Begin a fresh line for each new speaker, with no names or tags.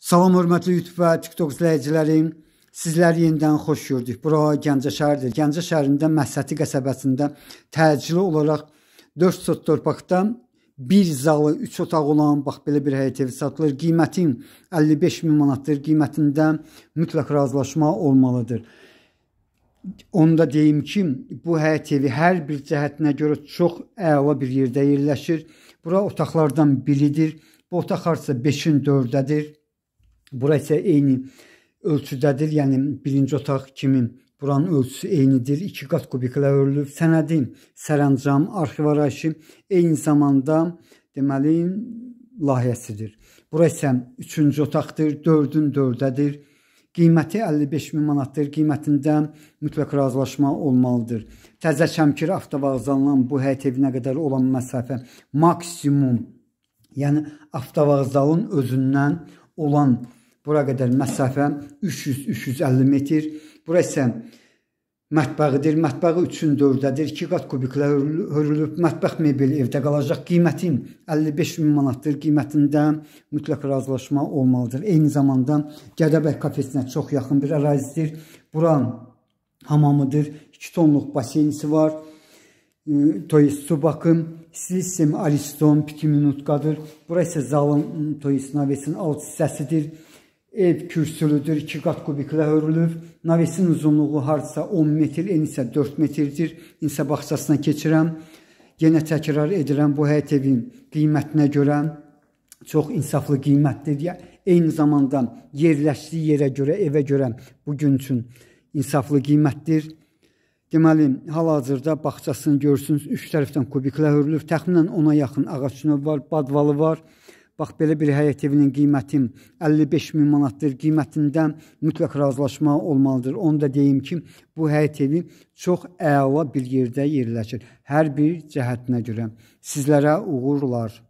Salam hörmətli YouTube və TikTok izləyicilərim. Sizləri yenidən xoş gördük. Bura Gəncə şəhəridir. Gəncə şəhərində Məhsəti qəsəbəsində təcili olaraq 4 sot torpaqda bir zalı 3 otaq olan bax belə bir həyət evi satılır. Qiyməti 55 min manatdır. Qiymətində mütləq razılaşma olmalıdır. Onu da deyim ki, bu həyət evi hər bir cəhətinə görə çox əla bir yerdə yerləşir. Bura otaqlardan biridir. Bu otaq harca 5-in 4-dədir Bura isə eyni ölçüdədir, yəni birinci otaq kimi buranın ölçüsü eynidir, 2 qat kubiklə örülüb. Sənədi, sərəncam, arxiv arayışı eyni zamanda deməli layihəsidir. Bura isə 3-cü otaqdır, 4-ün 4-dədir. Qiyməti 55 min manatdır. Qiymətində mütləq razılaşma olmalıdır. Təzə Şəmkir avtovağzalından bu həyət evinə qədər olan məsafə maksimum, yəni avtovağzalın özündən olan Bura qədər məsafəm 300-350 metr. Bura isə mətbəğidir. Mətbəği 3-cü dövrədir. 2 qat kubiklə hörülüb. Mətbəx mebeli evdə qalacaq. Qiymətin 55 min manatdır. Qiymətində mütləq razılaşma olmalıdır. Eyni zamanda Gədəbəy kafesinə çox yaxın bir ərazidir. Buran hamamıdır. 2 tonluq baseynisi var. E, to jest su bakım Silisim Ariston 2 minutqadır. Bura isə zalın to jest navesin alt hissəsidir. Ev kürsülüdür, iki qat kubiklə hörülüb. Navesin uzunluğu hardasa 10 metr, eni isə 4 metrdir. İnsə bağçasına keçirəm. Yenə təkrar edirəm bu həyət evin qiymətinə görə çox insaflı qiymətlidir. Eyni zamanda yerləşdiyi yerə görə, evə görə bu gün üçün insaflı qiymətdir. Deməli, hal-hazırda bağçasını görürsünüz, üç tərəfdən kubiklə hörülüb. Təxminən ona yaxın ağac növ var, badvalı var. Bax, belə bir həyət evinin qiyməti 55 min manatdır. Qiymətindən mütləq razılaşma olmalıdır. Onu da deyim ki, bu həyət evi çox əla bir yerdə yerləşir. Hər bir cəhətinə görə. Sizlərə uğurlar.